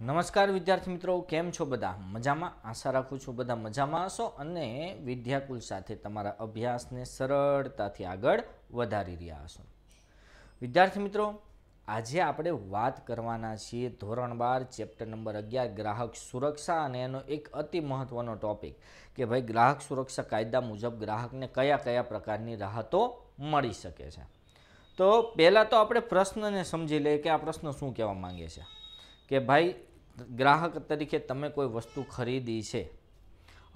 નમસ્કાર વિદ્યાર્થી મિત્રો કેમ છો બધા મજામાં આશા રાખું છું બધા મજામાં હશો અને વિદ્યાકુલ સાથે તમારા અભ્યાસને સરળતાથી આગળ વધારી રહ્યા હશો વિદ્યાર્થી મિત્રો આજે આપણે વાત કરવાના છીએ ધોરણ બાર ચેપ્ટર નંબર અગિયાર ગ્રાહક સુરક્ષા અને એનો એક અતિ મહત્ત્વનો ટોપિક કે ભાઈ ગ્રાહક સુરક્ષા કાયદા મુજબ ગ્રાહકને કયા કયા પ્રકારની રાહતો મળી શકે છે તો પહેલાં તો આપણે પ્રશ્નને સમજી લઈએ કે આ પ્રશ્ન શું કહેવા માંગે છે કે ભાઈ ગ્રાહક તરીકે તમે કોઈ વસ્તુ ખરીદી છે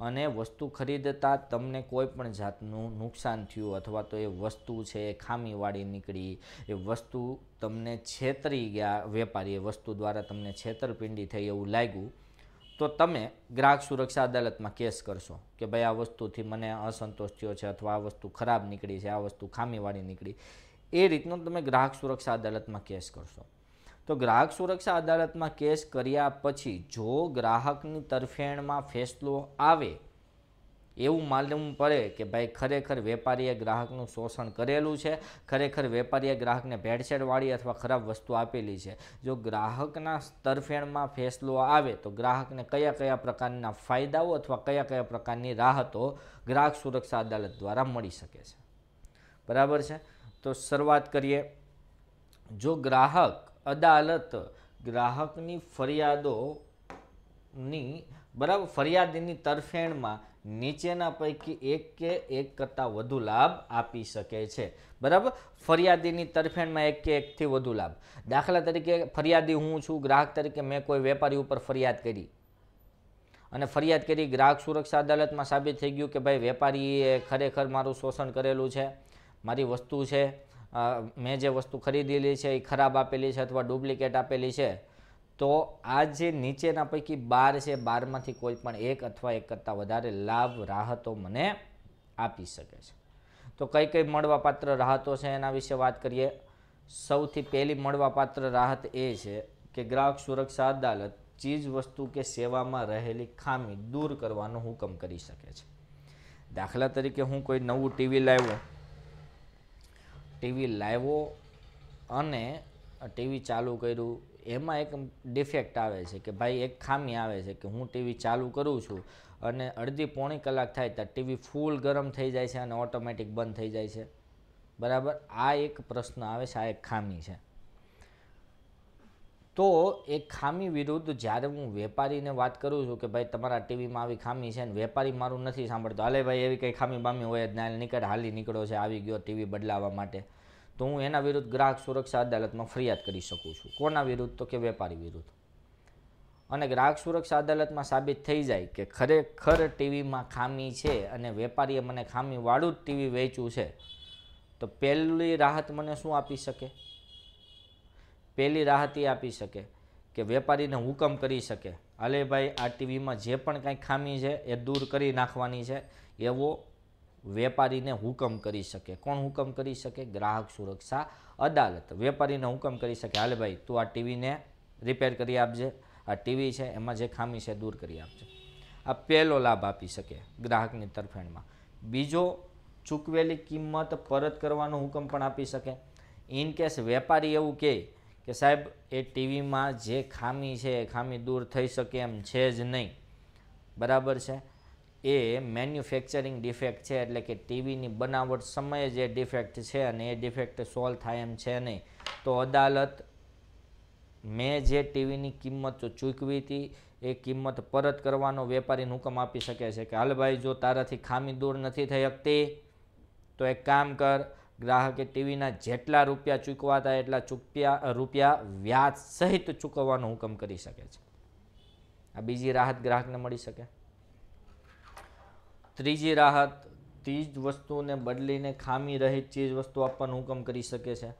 અને વસ્તુ ખરીદતા તમને કોઈ પણ જાતનું નુકસાન થયું અથવા તો એ વસ્તુ છે એ ખામીવાળી નીકળી એ વસ્તુ તમને છેતરી ગયા વેપારી એ વસ્તુ દ્વારા તમને છેતરપિંડી થઈ એવું લાગ્યું તો તમે ગ્રાહક સુરક્ષા અદાલતમાં કેસ કરશો કે ભાઈ આ વસ્તુથી મને અસંતોષ થયો છે અથવા આ વસ્તુ ખરાબ નીકળી છે આ વસ્તુ ખામીવાળી નીકળી એ રીતનો તમે ગ્રાહક સુરક્ષા અદાલતમાં કેસ કરશો તો ગ્રાહક સુરક્ષા અદાલતમાં કેસ કર્યા પછી જો ગ્રાહકની તરફેણમાં ફેસલો આવે એવું માલુમ પડે કે ભાઈ ખરેખર વેપારીએ ગ્રાહકનું શોષણ કરેલું છે ખરેખર વેપારીએ ગ્રાહકને ભેળસેળવાળી અથવા ખરાબ વસ્તુ આપેલી છે જો ગ્રાહકના તરફેણમાં ફેસલો આવે તો ગ્રાહકને કયા કયા પ્રકારના ફાયદાઓ અથવા કયા કયા પ્રકારની રાહતો ગ્રાહક સુરક્ષા અદાલત દ્વારા મળી શકે છે બરાબર છે તો શરૂઆત કરીએ જો ગ્રાહક અદાલત ગ્રાહકની ફરિયાદોની બરાબર ફરિયાદની તરફેણમાં નીચેના પૈકી એક કે એક કરતાં વધુ લાભ આપી શકે છે બરાબર ફરિયાદીની તરફેણમાં એક કે એકથી વધુ લાભ દાખલા તરીકે ફરિયાદી હું છું ગ્રાહક તરીકે મેં કોઈ વેપારી ઉપર ફરિયાદ કરી અને ફરિયાદ કરી ગ્રાહક સુરક્ષા અદાલતમાં સાબિત થઈ ગયું કે ભાઈ વેપારીએ ખરેખર મારું શોષણ કરેલું છે મારી વસ્તુ છે મેં જે વસ્તુ ખરીદેલી છે એ ખરાબ આપેલી છે અથવા ડુપ્લિકેટ આપેલી છે તો આ જે નીચેના પૈકી બાર છે બારમાંથી કોઈ પણ એક અથવા એક કરતાં વધારે લાભ રાહતો મને આપી શકે છે તો કઈ કઈ મળવાપાત્ર રાહતો છે એના વિશે વાત કરીએ સૌથી પહેલી મળવાપાત્ર રાહત એ છે કે ગ્રાહક સુરક્ષા અદાલત ચીજ વસ્તુ કે સેવામાં રહેલી ખામી દૂર કરવાનો હુકમ કરી શકે છે દાખલા તરીકે હું કોઈ નવું ટીવી લાવ્યું ટીવી લાવ્યો અને ટીવી ચાલુ કર્યું એમાં એક ડિફેક્ટ આવે છે કે ભાઈ એક ખામી આવે છે કે હું ટીવી ચાલુ કરું છું અને અડધી પોણી કલાક થાય ત્યાં ટીવી ફૂલ ગરમ થઈ જાય છે અને ઓટોમેટિક બંધ થઈ જાય છે બરાબર આ એક પ્રશ્ન આવે છે આ એક ખામી છે તો એ ખામી વિરુદ્ધ જ્યારે હું વેપારીને વાત કરું છું કે ભાઈ તમારા ટીવીમાં આવી ખામી છે ને વેપારી મારું નથી સાંભળતો હાલે ભાઈ એવી કંઈ ખામી બામી હોય જ ના નીકળ હાલી નીકળ્યો છે આવી ગયો ટીવી બદલાવા માટે તો હું એના વિરુદ્ધ ગ્રાહક સુરક્ષા અદાલતમાં ફરિયાદ કરી શકું છું કોના વિરુદ્ધ તો કે વેપારી વિરુદ્ધ અને ગ્રાહક સુરક્ષા અદાલતમાં સાબિત થઈ જાય કે ખરેખર ટીવીમાં ખામી છે અને વેપારીએ મને ખામીવાળું જ ટીવી વેચ્યું છે તો પહેલી રાહત મને શું આપી શકે પહેલી રાહતી આપી શકે કે વેપારીને હુકમ કરી શકે હાલે ભાઈ આ ટીવીમાં જે પણ કાંઈ ખામી છે એ દૂર કરી નાખવાની છે એવો વેપારીને હુકમ કરી શકે કોણ હુકમ કરી શકે ગ્રાહક સુરક્ષા અદાલત વેપારીને હુકમ કરી શકે હાલે ભાઈ તું આ ટીવીને રિપેર કરી આપજે આ ટીવી છે એમાં જે ખામી છે દૂર કરી આપજે આ પહેલો લાભ આપી શકે ગ્રાહકની તરફેણમાં બીજો ચૂકવેલી કિંમત પરત કરવાનો હુકમ પણ આપી શકે ઇન કેસ વેપારી એવું કહે કે સાહેબ એ ટીવીમાં જે ખામી છે એ ખામી દૂર થઈ શકે એમ છે જ નહીં બરાબર છે એ મેન્યુફેક્ચરિંગ ડિફેક્ટ છે એટલે કે ટીવીની બનાવટ સમયે જે ડિફેક્ટ છે અને એ ડિફેક્ટ સોલ્વ થાય એમ છે નહીં તો અદાલત મેં જે ટીવીની કિંમત ચૂકવી હતી એ કિંમત પરત કરવાનો વેપારીને હુકમ આપી શકે છે કે હાલ ભાઈ જો તારાથી ખામી દૂર નથી થઈ શકતી તો એક કામ કર ગ્રાહકે ટીવીના જેટલા રૂપિયા ચૂકવાતા એટલા ચૂક્યા રૂપિયા વ્યાજ સહિત ચૂકવવાનો હુકમ કરી શકે છે આ બીજી રાહત ગ્રાહકને મળી શકે ત્રીજી રાહત ચીજ વસ્તુને બદલીને ખામી રહિત ચીજ વસ્તુ આપવાનો હુકમ કરી શકે છે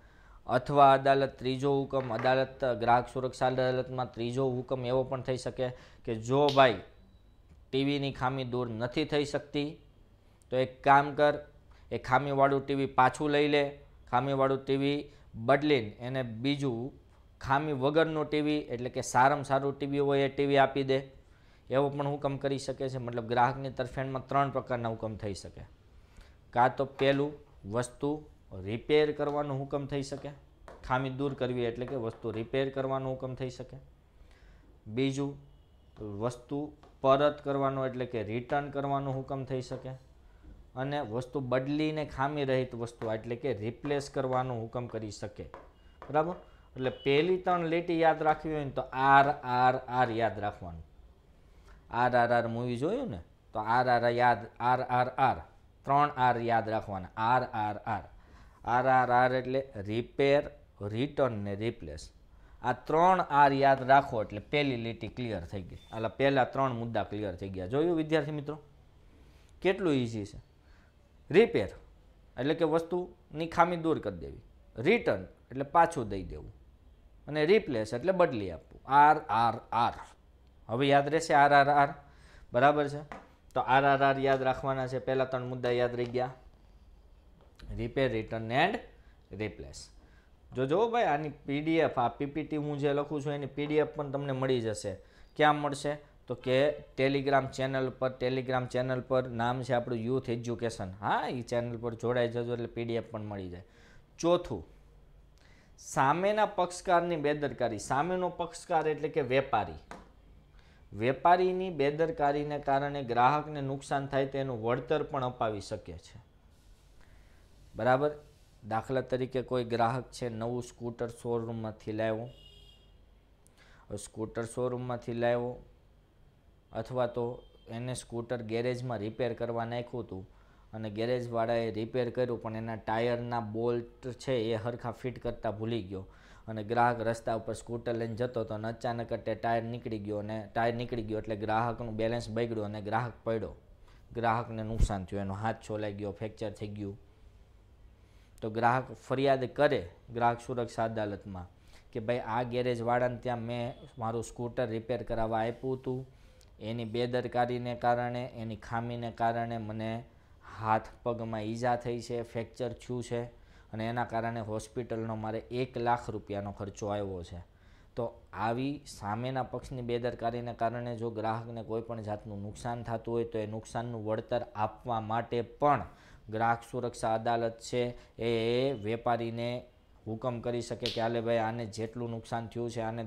અથવા અદાલત ત્રીજો હુકમ અદાલત ગ્રાહક સુરક્ષા અદાલતમાં ત્રીજો હુકમ એવો પણ થઈ શકે કે જો ભાઈ ટીવીની ખામી દૂર નથી થઈ શકતી તો એક કામ કર એ ખામીવાળું ટીવી પાછું લઈ લે ખામીવાળું ટીવી બદલીને એને બીજું ખામી વગરનું ટીવી એટલે કે સારામાં સારું ટીવી હોય એ ટીવી આપી દે એવો પણ હુકમ કરી શકે છે મતલબ ગ્રાહકની તરફેણમાં ત્રણ પ્રકારના હુકમ થઈ શકે કાં તો પહેલું વસ્તુ રિપેર કરવાનો હુકમ થઈ શકે ખામી દૂર કરવી એટલે કે વસ્તુ રિપેર કરવાનો હુકમ થઈ શકે બીજું વસ્તુ પરત કરવાનો એટલે કે રિટર્ન કરવાનો હુકમ થઈ શકે અને વસ્તુ બદલીને ખામી રહિત વસ્તુ એટલે કે રિપ્લેસ કરવાનો હુકમ કરી શકે બરાબર એટલે પહેલી ત્રણ લીટી યાદ રાખવી હોય ને તો આર આર આર યાદ રાખવાનું આર આર આર મૂવી જોયું ને તો આર આર યાદ આર આર આર ત્રણ આર યાદ રાખવાના R R R R R R એટલે રિપેર રિટર્ન ને રિપ્લેસ આ ત્રણ આર યાદ રાખો એટલે પહેલી લીટી ક્લિયર થઈ ગઈ એટલે પહેલાં ત્રણ મુદ્દા ક્લિયર થઈ ગયા જોયું વિદ્યાર્થી મિત્રો કેટલું ઇઝી છે રિપેર એટલે કે વસ્તુની ખામી દૂર કરી દેવી રિટર્ન એટલે પાછું દઈ દેવું અને રિપ્લેસ એટલે બદલી આપવું આર આર આર હવે યાદ રહેશે આર આર આર બરાબર છે તો આર આર આર યાદ રાખવાના છે પહેલાં ત્રણ મુદ્દા યાદ રહી ગયા રિપેર રિટર્ન એન્ડ રિપ્લેસ જો જોજો ભાઈ આની પીડીએફ આ પીપીટી હું જે લખું છું એની પીડીએફ પણ તમને મળી જશે ક્યાં મળશે તો કે ટેલિગ્રામ ચેનલ પર ટેલિગ્રામ ચેનલ પર નામ છે આપણું યુથ એજ્યુકેશન હા એ ચેનલ પર જોડાઈ જજો એટલે પીડીએફ પણ મળી જાય ચોથું સામેના પક્ષકારની બેદરકારી સામેનો પક્ષકાર એટલે કે વેપારી વેપારીની બેદરકારીને કારણે ગ્રાહકને નુકસાન થાય તેનું વળતર પણ અપાવી શકે છે બરાબર દાખલા તરીકે કોઈ ગ્રાહક છે નવું સ્કૂટર શોરૂમમાંથી લાવ્યો સ્કૂટર શોરૂમમાંથી લાવ્યો અથવા તો એને સ્કૂટર ગેરેજમાં રિપેર કરવા નાખ્યું હતું અને ગેરેજવાળાએ રિપેર કર્યું પણ એના ટાયરના બોલ્ટ છે એ હરખા ફિટ કરતાં ભૂલી ગયો અને ગ્રાહક રસ્તા ઉપર સ્કૂટર લઈને જતો હતો અને અચાનક તે ટાયર નીકળી ગયો અને ટાયર નીકળી ગયો એટલે ગ્રાહકનું બેલેન્સ બગડ્યું અને ગ્રાહક પડ્યો ગ્રાહકને નુકસાન થયું એનો હાથ છોલાઈ ગયો ફ્રેક્ચર થઈ ગયું તો ગ્રાહક ફરિયાદ કરે ગ્રાહક સુરક્ષા અદાલતમાં કે ભાઈ આ ગેરેજવાળાને ત્યાં મેં મારું સ્કૂટર રિપેર કરાવવા આપ્યું હતું એની બેદરકારીને કારણે એની ખામીને કારણે મને હાથ પગમાં ઈજા થઈ છે ફ્રેક્ચર થયું છે અને એના કારણે હોસ્પિટલનો મારે એક લાખ રૂપિયાનો ખર્ચો આવ્યો છે તો આવી સામેના પક્ષની બેદરકારીને કારણે જો ગ્રાહકને કોઈપણ જાતનું નુકસાન થતું હોય તો એ નુકસાનનું વળતર આપવા માટે પણ ગ્રાહક સુરક્ષા અદાલત છે એ વેપારીને હુકમ કરી શકે કે આલે ભાઈ આને જેટલું નુકસાન થયું છે આને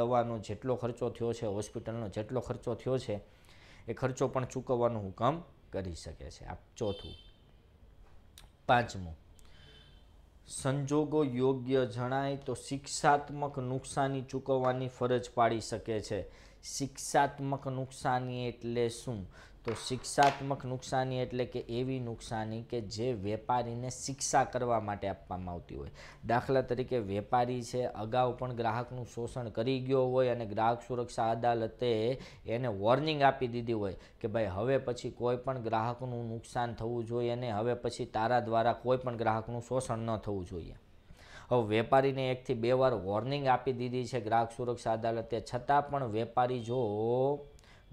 દવાનો જેટલો ખર્ચો થયો છે હોસ્પિટલનો જેટલો ખર્ચો થયો છે એ ખર્ચો પણ ચૂકવવાનો હુકમ કરી શકે છે આ ચોથું પાંચમું સંજોગો યોગ્ય જણાય તો શિક્ષાત્મક નુકસાની ચૂકવવાની ફરજ પાડી શકે છે શિક્ષાત્મક નુકસાની એટલે શું તો શિક્ષાત્મક નુકસાની એટલે કે એવી નુકસાની કે જે વેપારીને શિક્ષા કરવા માટે આપવામાં આવતી હોય દાખલા તરીકે વેપારી છે અગાઉ પણ ગ્રાહકનું શોષણ કરી ગયો હોય અને ગ્રાહક સુરક્ષા અદાલતે એને વોર્નિંગ આપી દીધી હોય કે ભાઈ હવે પછી કોઈ પણ ગ્રાહકનું નુકસાન થવું જોઈએ અને હવે પછી તારા દ્વારા કોઈ પણ ગ્રાહકનું શોષણ ન થવું જોઈએ હવે વેપારીને એકથી બે વાર વોર્નિંગ આપી દીધી છે ગ્રાહક સુરક્ષા અદાલતે છતાં પણ વેપારી જો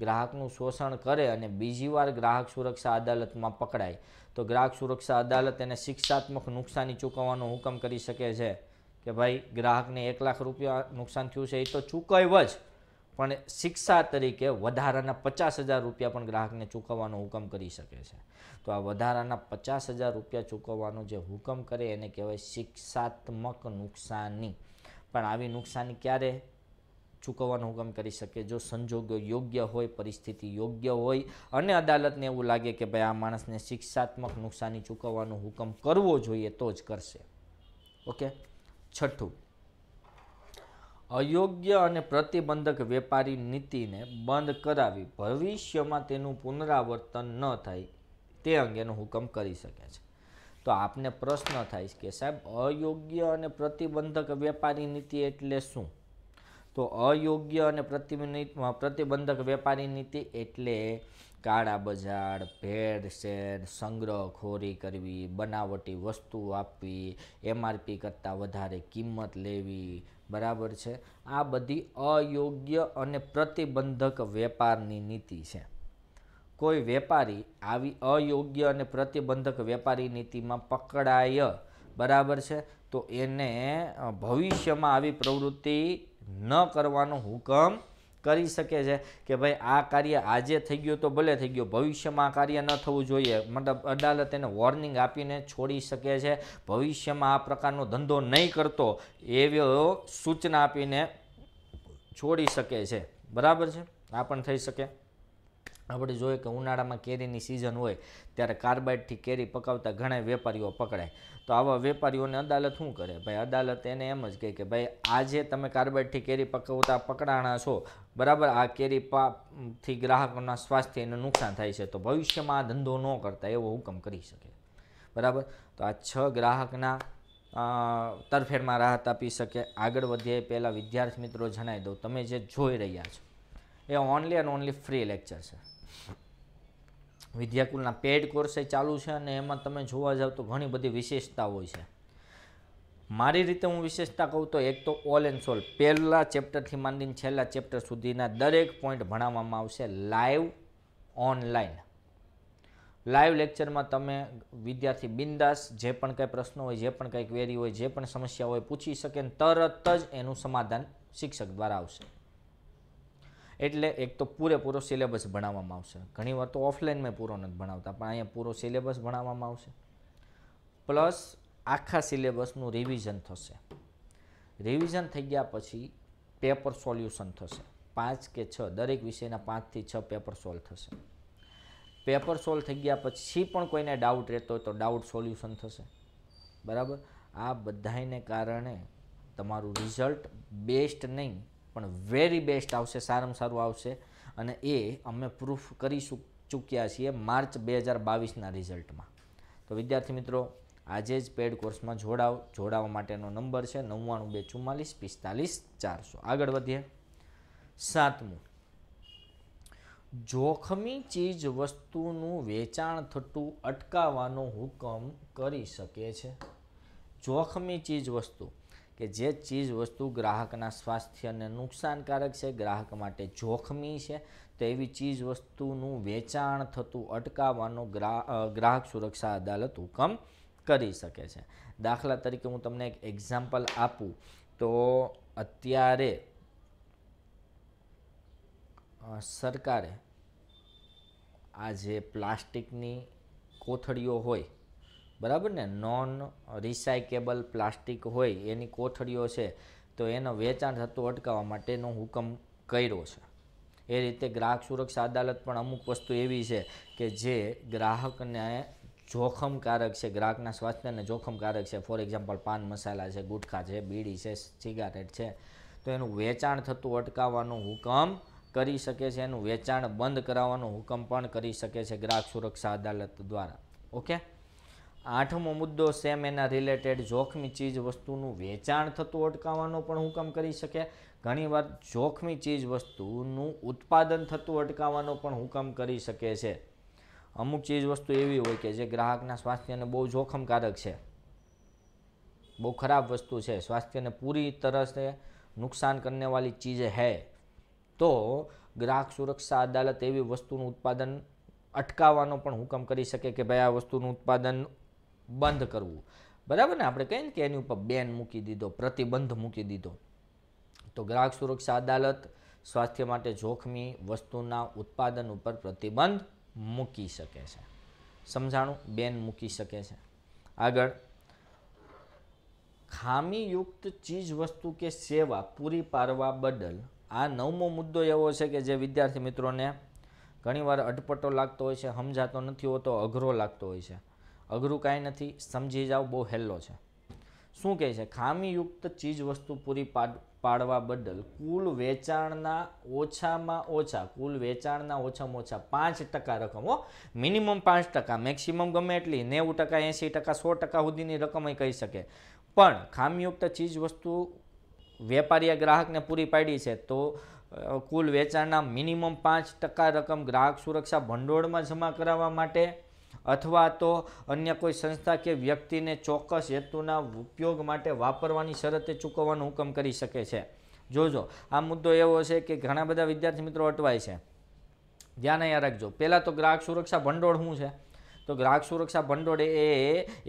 ગ્રાહકનું શોષણ કરે અને બીજી વાર ગ્રાહક સુરક્ષા અદાલતમાં પકડાય તો ગ્રાહક સુરક્ષા અદાલત એને શિક્ષાત્મક નુકસાની ચૂકવવાનો હુકમ કરી શકે છે કે ભાઈ ગ્રાહકને એક લાખ રૂપિયા નુકસાન થયું છે એ તો ચૂકવ્યો જ પણ શિક્ષા તરીકે વધારાના પચાસ હજાર રૂપિયા પણ ગ્રાહકને ચૂકવવાનો હુકમ કરી શકે છે તો આ વધારાના પચાસ હજાર રૂપિયા ચૂકવવાનો જે હુકમ કરે એને કહેવાય શિક્ષાત્મક નુકસાની પણ આવી નુકસાની ક્યારે ચૂકવવાનો હુકમ કરી શકે જો સંજોગ યોગ્ય હોય પરિસ્થિતિ યોગ્ય હોય અને અદાલતને એવું લાગે કે ભાઈ આ માણસને શિક્ષાત્મક નુકસાની ચૂકવવાનો હુકમ કરવો જોઈએ તો જ કરશે ઓકે છઠ્ઠું અયોગ્ય અને પ્રતિબંધક વેપારી નીતિને બંધ કરાવી ભવિષ્યમાં તેનું પુનરાવર્તન ન થાય તે અંગેનો હુકમ કરી શકે છે તો આપને પ્રશ્ન થાય કે સાહેબ અયોગ્ય અને પ્રતિબંધક વેપારી નીતિ એટલે શું તો અયોગ્ય અને પ્રતિબંધિત પ્રતિબંધક વેપારી નીતિ એટલે કાળા બજાર ભેળસેળ સંગ્રહખોરી કરવી બનાવટી વસ્તુ આપવી એમઆરપી કરતાં વધારે કિંમત લેવી બરાબર છે આ બધી અયોગ્ય અને પ્રતિબંધક વેપારની નીતિ છે કોઈ વેપારી આવી અયોગ્ય અને પ્રતિબંધક વેપારી નીતિમાં પકડાય બરાબર છે તો એને ભવિષ્યમાં આવી પ્રવૃત્તિ ન કરવાનો હુકમ કરી શકે છે કે ભાઈ આ કાર્ય આજે થઈ ગયું તો ભલે થઈ ગયું ભવિષ્યમાં આ કાર્ય ન થવું જોઈએ મતલબ અદાલત એને વોર્નિંગ આપીને છોડી શકે છે ભવિષ્યમાં આ પ્રકારનો ધંધો નહીં કરતો એવો સૂચના આપીને છોડી શકે છે બરાબર છે આ પણ થઈ શકે આપણે જોઈએ કે ઉનાળામાં કેરીની સિઝન હોય ત્યારે કાર્બાઇડથી કેરી પકાવતા ઘણા વેપારીઓ પકડાય તો આવા વેપારીઓને અદાલત શું કરે ભાઈ અદાલત એને એમ જ કહે કે ભાઈ આજે તમે કાર્બાઇડથી કેરી પકવતા પકડાણા છો બરાબર આ કેરી પાથી ગ્રાહકોના સ્વાસ્થ્યને નુકસાન થાય છે તો ભવિષ્યમાં આ ધંધો ન કરતા એવો હુકમ કરી શકે બરાબર તો આ છ ગ્રાહકના તરફેણમાં રાહત આપી શકે આગળ વધીએ પહેલાં વિદ્યાર્થી મિત્રો જણાવી દઉં તમે જે જોઈ રહ્યા છો એ only and only free lecture છે વિદ્યાકુલના પેડ કોર્સે ચાલુ છે અને એમાં તમે જોવા જાઓ તો ઘણી બધી વિશેષતા હોય છે મારી રીતે હું વિશેષતા કહું તો એક તો ઓલ એન્ડ સોલ પહેલાં ચેપ્ટરથી માંડીને છેલ્લા ચેપ્ટર સુધીના દરેક પોઈન્ટ ભણાવવામાં આવશે લાઈવ ઓનલાઈન લાઈવ લેક્ચરમાં તમે વિદ્યાર્થી બિંદાસ જે પણ કંઈ પ્રશ્નો હોય જે પણ કંઈ ક્વેરી હોય જે પણ સમસ્યા હોય પૂછી શકે તરત જ એનું સમાધાન શિક્ષક દ્વારા આવશે એટલે એક તો પૂરેપૂરો સિલેબસ ભણાવવામાં આવશે ઘણીવાર તો ઓફલાઈનમાં પૂરો નથી ભણાવતા પણ અહીંયા પૂરો સિલેબસ ભણાવવામાં આવશે પ્લસ આખા સિલેબસનું રિવિઝન થશે રિવિઝન થઈ ગયા પછી પેપર સોલ્યુશન થશે પાંચ કે છ દરેક વિષયના પાંચથી છ પેપર સોલ્વ થશે પેપર સોલ્વ થઈ ગયા પછી પણ કોઈને ડાઉટ રહેતો હોય તો ડાઉટ સોલ્યુશન થશે બરાબર આ બધાને કારણે તમારું રિઝલ્ટ બેસ્ટ નહીં પણ વેરી બેસ્ટ આવશે સારામાં સારું આવશે અને એ અમે પ્રૂફ કરી ચૂક્યા છીએ માર્ચ બે હજાર બાવીસના રિઝલ્ટમાં તો વિદ્યાર્થી મિત્રો આજે જ પેડ કોર્સમાં જોડાવ જોડાવા માટેનો નંબર છે નવ્વાણું બે ચુમ્માલીસ પિસ્તાલીસ ચારસો આગળ વધીએ સાતમું જોખમી ચીજ વસ્તુનું વેચાણ થતું અટકાવવાનો હુકમ કરી શકે છે જોખમી ચીજ વસ્તુ કે જે ચીજ વસ્તુ ગ્રાહકના સ્વાસ્થ્યને નુકસાનકારક છે ગ્રાહક માટે જોખમી છે તો એવી ચીજ વસ્તુનું વેચાણ થતું અટકાવવાનો ગ્રાહક સુરક્ષા અદાલત હુકમ કરી શકે છે દાખલા તરીકે હું તમને એક એક્ઝામ્પલ આપું તો અત્યારે સરકારે આ જે પ્લાસ્ટિકની કોથળીઓ હોય બરાબર ને નોન રિસાયકેબલ પ્લાસ્ટિક હોય એની કોથળીઓ છે તો એનો વેચાણ થતું અટકાવવા માટેનો હુકમ કર્યો છે એ રીતે ગ્રાહક સુરક્ષા અદાલત પણ અમુક વસ્તુ એવી છે કે જે ગ્રાહકને જોખમકારક છે ગ્રાહકના સ્વાસ્થ્યને જોખમકારક છે ફોર એક્ઝામ્પલ પાન મસાલા છે ગુટખા છે બીડી છે સિગારેટ છે તો એનું વેચાણ થતું અટકાવવાનો હુકમ કરી શકે છે એનું વેચાણ બંધ કરાવવાનો હુકમ પણ કરી શકે છે ગ્રાહક સુરક્ષા અદાલત દ્વારા ઓકે આઠમો મુદ્દો સેમ એના રિલેટેડ જોખમી ચીજ વસ્તુનું વેચાણ થતું અટકાવવાનો પણ હુકમ કરી શકે ઘણીવાર જોખમી ચીજ વસ્તુનું ઉત્પાદન થતું અટકાવવાનો પણ હુકમ કરી શકે છે અમુક ચીજ વસ્તુ એવી હોય કે જે ગ્રાહકના સ્વાસ્થ્યને બહુ જોખમકારક છે બહુ ખરાબ વસ્તુ છે સ્વાસ્થ્યને પૂરી તરસે નુકસાન કરનેવાળી ચીજ હૈ તો ગ્રાહક સુરક્ષા અદાલત એવી વસ્તુનું ઉત્પાદન અટકાવવાનો પણ હુકમ કરી શકે કે ભાઈ આ વસ્તુનું ઉત્પાદન બંધ કરવું બરાબર ને આપણે કહીએ ને કે એની ઉપર બેન મૂકી દીધો પ્રતિબંધ મૂકી દીધો તો ગ્રાહક સુરક્ષા અદાલત સ્વાસ્થ્ય માટે જોખમી વસ્તુના ઉત્પાદન ઉપર પ્રતિબંધ મૂકી શકે છે સમજાણું બેન મૂકી શકે છે આગળ ખામીયુક્ત ચીજ વસ્તુ કે સેવા પૂરી પાડવા બદલ આ નવમો મુદ્દો એવો છે કે જે વિદ્યાર્થી મિત્રોને ઘણીવાર અટપટો લાગતો હોય છે સમજાતો નથી હોતો અઘરો લાગતો હોય છે અઘરું કાંઈ નથી સમજી જાઓ બહુ હેલ્લો છે શું કહે છે ખામીયુક્ત ચીજવસ્તુ પૂરી પાડવા બદલ કુલ વેચાણના ઓછામાં ઓછા કુલ વેચાણના ઓછામાં ઓછા પાંચ ટકા રકમ હો મિનિમમ પાંચ ટકા મેક્સિમમ ગમે એટલી નેવું ટકા એંસી ટકા સો ટકા સુધીની રકમ કહી શકે પણ ખામીયુક્ત ચીજવસ્તુ વેપારીએ ગ્રાહકને પૂરી પાડી છે તો કુલ વેચાણના મિનિમમ પાંચ ટકા રકમ ગ્રાહક સુરક્ષા ભંડોળમાં જમા કરાવવા માટે અથવા તો અન્ય કોઈ સંસ્થા કે વ્યક્તિને ચોક્કસ હેતુના ઉપયોગ માટે વાપરવાની શરતે ચૂકવવાનો હુકમ કરી શકે છે જોજો આ મુદ્દો એવો છે કે ઘણા બધા વિદ્યાર્થી મિત્રો અટવાય છે ધ્યાન અહીંયા રાખજો પહેલાં તો ગ્રાહક સુરક્ષા ભંડોળ શું છે તો ગ્રાહક સુરક્ષા ભંડોળ એ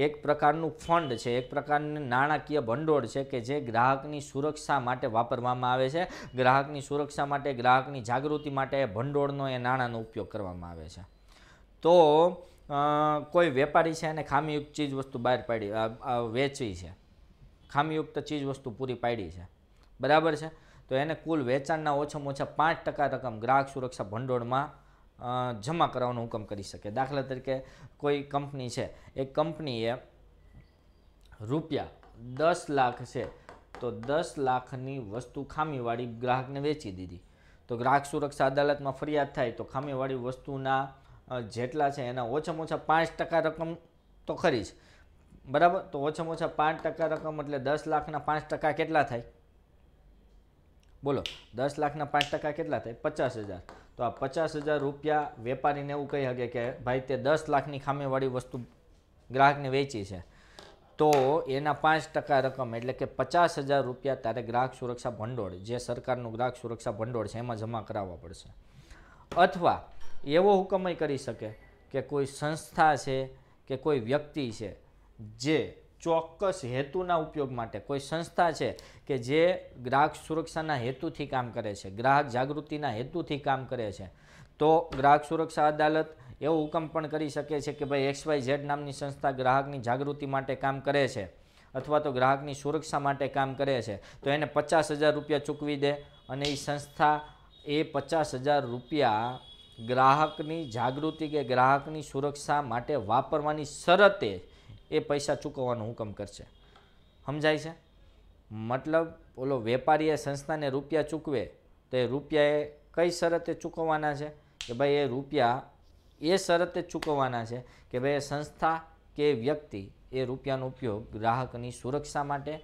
એક પ્રકારનું ફંડ છે એક પ્રકારનું નાણાકીય ભંડોળ છે કે જે ગ્રાહકની સુરક્ષા માટે વાપરવામાં આવે છે ગ્રાહકની સુરક્ષા માટે ગ્રાહકની જાગૃતિ માટે એ ભંડોળનો એ નાણાંનો ઉપયોગ કરવામાં આવે છે તો કોઈ વેપારી છે એને ખામીયુક્ત ચીજ વસ્તુ બહાર પાડી વેચવી છે ખામીયુક્ત ચીજ વસ્તુ પૂરી પાડી છે બરાબર છે તો એને કુલ વેચાણના ઓછામાં ઓછા પાંચ ટકા રકમ ગ્રાહક સુરક્ષા ભંડોળમાં જમા કરાવવાનો હુકમ કરી શકે દાખલા તરીકે કોઈ કંપની છે એ કંપનીએ રૂપિયા દસ લાખ છે તો દસ લાખની વસ્તુ ખામીવાળી ગ્રાહકને વેચી દીધી તો ગ્રાહક સુરક્ષા અદાલતમાં ફરિયાદ થાય તો ખામીવાળી વસ્તુના જેટલા છે એના ઓછામાં ઓછા પાંચ ટકા રકમ તો ખરી જ બરાબર તો ઓછામાં ઓછા પાંચ ટકા રકમ એટલે દસ લાખના પાંચ ટકા કેટલા થાય બોલો દસ લાખના પાંચ ટકા કેટલા થાય પચાસ હજાર તો આ પચાસ હજાર રૂપિયા વેપારીને એવું કહી શકે કે ભાઈ તે દસ લાખની ખામીવાળી વસ્તુ ગ્રાહકને વેચી છે તો એના પાંચ ટકા રકમ એટલે કે પચાસ હજાર રૂપિયા તારે ગ્રાહક સુરક્ષા ભંડોળ જે સરકારનું ગ્રાહક સુરક્ષા ભંડોળ છે એમાં જમા કરાવવા પડશે અથવા એવો હુકમય કરી શકે કે કોઈ સંસ્થા છે કે કોઈ વ્યક્તિ છે જે ચોક્કસ હેતુના ઉપયોગ માટે કોઈ સંસ્થા છે કે જે ગ્રાહક સુરક્ષાના હેતુથી કામ કરે છે ગ્રાહક જાગૃતિના હેતુથી કામ કરે છે તો ગ્રાહક સુરક્ષા અદાલત એવો હુકમ પણ કરી શકે છે કે ભાઈ એક્સ વાય ઝેડ નામની સંસ્થા ગ્રાહકની જાગૃતિ માટે કામ કરે છે અથવા તો ગ્રાહકની સુરક્ષા માટે કામ કરે છે તો એને પચાસ હજાર રૂપિયા ચૂકવી દે અને એ સંસ્થા એ પચાસ હજાર રૂપિયા ગ્રાહકની જાગૃતિ કે ગ્રાહકની સુરક્ષા માટે વાપરવાની શરતે એ પૈસા ચૂકવવાનો હુકમ કરશે સમજાય છે મતલબ ઓલો વેપારીએ સંસ્થાને રૂપિયા ચૂકવે તો એ રૂપિયા એ કઈ શરતે ચૂકવવાના છે કે ભાઈ એ રૂપિયા એ શરતે ચૂકવવાના છે કે ભાઈ એ સંસ્થા કે વ્યક્તિ એ રૂપિયાનો ઉપયોગ ગ્રાહકની સુરક્ષા માટે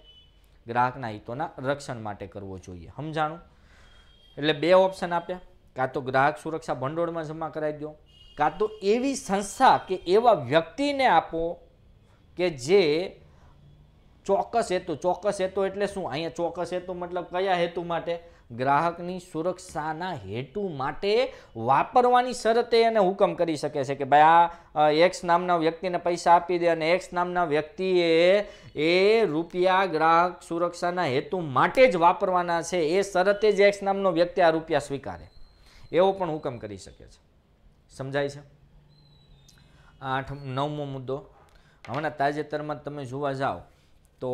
ગ્રાહકના હિતોના રક્ષણ માટે કરવો જોઈએ સમજાણું એટલે બે ઓપ્શન આપ્યા કાં તો ગ્રાહક સુરક્ષા ભંડોળમાં જમા કરાવી દો કાં તો એવી સંસ્થા કે એવા વ્યક્તિને આપો કે જે ચોક્કસ હેતુ ચોક્કસ હેતુ એટલે શું અહીંયા ચોક્કસ હેતુ મતલબ કયા હેતુ માટે ગ્રાહકની સુરક્ષાના હેતુ માટે વાપરવાની શરતે એને હુકમ કરી શકે છે કે ભાઈ આ એક્સ નામના વ્યક્તિને પૈસા આપી દે અને એક્સ નામના વ્યક્તિએ એ રૂપિયા ગ્રાહક સુરક્ષાના હેતુ માટે જ વાપરવાના છે એ શરતે જ એક્સ નામનો વ્યક્તિ આ રૂપિયા સ્વીકારે એવો પણ હુકમ કરી શકે છે સમજાય છે આઠ નવમો મુદ્દો હમણાં તાજેતરમાં તમે જોવા જાઓ તો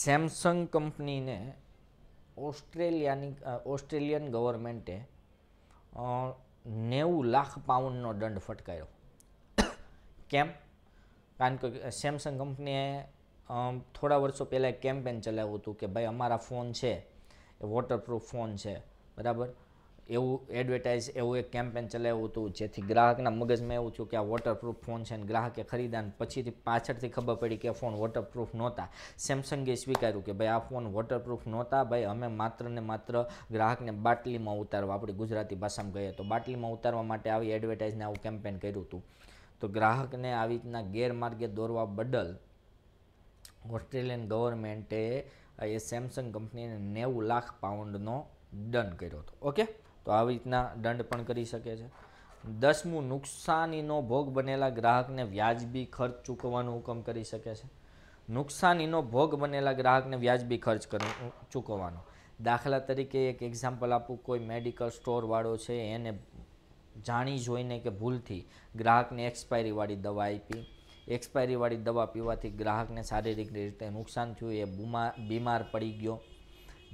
સેમસંગ કંપનીને ઓસ્ટ્રેલિયાની ઓસ્ટ્રેલિયન ગવર્મેન્ટે નેવું લાખ પાઉન્ડનો દંડ ફટકાર્યો કેમ કારણ કે સેમસંગ કંપનીએ થોડા વર્ષો પહેલાં કેમ્પેન ચલાવ્યું હતું કે ભાઈ અમારા ફોન છે વોટરપ્રૂફ ફોન છે બરાબર એવું એડવર્ટાઇઝ એવું એક કેમ્પેન ચલાવ્યું હતું જેથી ગ્રાહકના મગજમાં એવું થયું કે આ વોટરપ્રૂફ ફોન છે અને ગ્રાહકે ખરીદ્યા અને પછીથી પાછળથી ખબર પડી કે ફોન વોટરપ્રૂફ નહોતા સેમસંગે સ્વીકાર્યું કે ભાઈ આ ફોન વોટરપ્રૂફ નહોતા ભાઈ અમે માત્ર ને માત્ર ગ્રાહકને બાટલીમાં ઉતારવા આપણી ગુજરાતી ભાષામાં કહીએ તો બાટલીમાં ઉતારવા માટે આવી એડવર્ટાઇઝને આવું કેમ્પેન કર્યું હતું તો ગ્રાહકને આવી રીતના ગેરમાર્ગે દોરવા બદલ ઓસ્ટ્રેલિયન ગવર્મેન્ટે એ સેમસંગ કંપનીને નેવું લાખ પાઉન્ડનો દંડ કર્યો હતો ઓકે તો આવી રીતના દંડ પણ કરી શકે છે દસમું નુકસાનીનો ભોગ બનેલા ગ્રાહકને વ્યાજબી ખર્ચ ચૂકવવાનો હુકમ કરી શકે છે નુકસાનીનો ભોગ બનેલા ગ્રાહકને વ્યાજબી ખર્ચ ચૂકવવાનો દાખલા તરીકે એક એક્ઝામ્પલ આપું કોઈ મેડિકલ સ્ટોરવાળો છે એને જાણી જોઈને કે ભૂલથી ગ્રાહકને એક્સપાયરીવાળી દવા આપી એક્સપાયરીવાળી દવા પીવાથી ગ્રાહકને શારીરિક રીતે નુકસાન થયું એ બુમા બીમાર પડી ગયો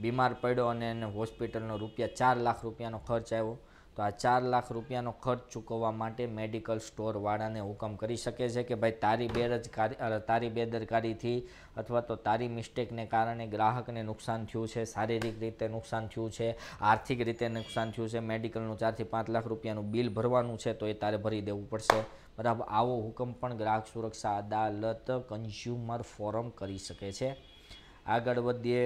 બીમાર પડ્યો અને એને હોસ્પિટલનો રૂપિયા ચાર લાખ રૂપિયાનો ખર્ચ આવ્યો તો આ ચાર લાખ રૂપિયાનો ખર્ચ ચૂકવવા માટે મેડિકલ સ્ટોરવાળાને હુકમ કરી શકે છે કે ભાઈ તારી બેરજકારી તારી બેદરકારીથી અથવા તો તારી મિસ્ટેકને કારણે ગ્રાહકને નુકસાન થયું છે શારીરિક રીતે નુકસાન થયું છે આર્થિક રીતે નુકસાન થયું છે મેડિકલનું ચારથી પાંચ લાખ રૂપિયાનું બિલ ભરવાનું છે તો એ તારે ભરી દેવું પડશે બરાબર આવો હુકમ પણ ગ્રાહક સુરક્ષા અદાલત કન્ઝ્યુમર ફોરમ કરી શકે છે આગળ વધીએ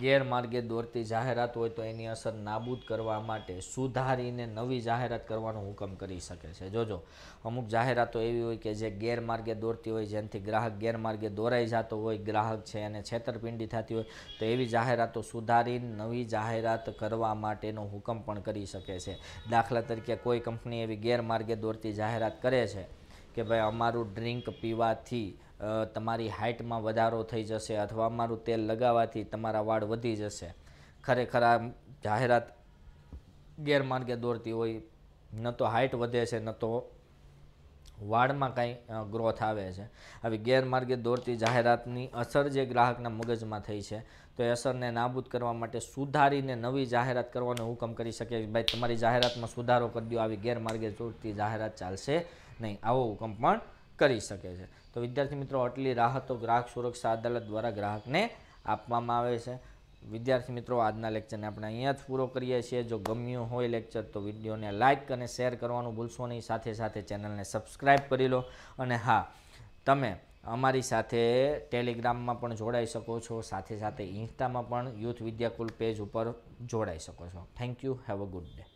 ગેરમાર્ગે દોરતી જાહેરાત હોય તો એની અસર નાબૂદ કરવા માટે સુધારીને નવી જાહેરાત કરવાનો હુકમ કરી શકે છે જોજો અમુક જાહેરાતો એવી હોય કે જે ગેરમાર્ગે દોરતી હોય જેનાથી ગ્રાહક ગેરમાર્ગે દોરાઈ જતો હોય ગ્રાહક છે અને છેતરપિંડી થતી હોય તો એવી જાહેરાતો સુધારીને નવી જાહેરાત કરવા માટેનો હુકમ પણ કરી શકે છે દાખલા તરીકે કોઈ કંપની એવી ગેરમાર્ગે દોરતી જાહેરાત કરે છે કે ભાઈ અમારું ડ્રિંક પીવાથી તમારી હાઇટમાં વધારો થઈ જશે અથવા અમારું તેલ લગાવવાથી તમારા વાળ વધી જશે ખરેખર આ જાહેરાત ગેરમાર્ગે દોરતી હોય ન તો હાઇટ વધે છે ન તો વાળમાં કાંઈ ગ્રોથ આવે છે આવી ગેરમાર્ગે દોરતી જાહેરાતની અસર જે ગ્રાહકના મગજમાં થઈ છે તો એ અસરને નાબૂદ કરવા માટે સુધારીને નવી જાહેરાત કરવાનો હુકમ કરી શકે ભાઈ તમારી જાહેરાતમાં સુધારો કરી દો આવી ગેરમાર્ગે દોરતી જાહેરાત ચાલશે નહીં આવો હુકમ પણ કરી શકે છે તો વિદ્યાર્થી મિત્રો આટલી રાહતો ગ્રાહક સુરક્ષા અદાલત દ્વારા ગ્રાહકને આપવામાં આવે છે વિદ્યાર્થી મિત્રો આજના લેક્ચરને આપણે અહીંયા જ પૂરો કરીએ છીએ જો ગમ્યું હોય લેક્ચર તો વિડીયોને લાઇક અને શેર કરવાનું ભૂલશો નહીં સાથે સાથે ચેનલને સબસ્ક્રાઈબ કરી લો અને હા તમે અમારી સાથે ટેલિગ્રામમાં પણ જોડાઈ શકો છો સાથે સાથે ઇન્સ્ટામાં પણ યુથ વિદ્યાકુલ પેજ ઉપર જોડાઈ શકો છો thank you have a good day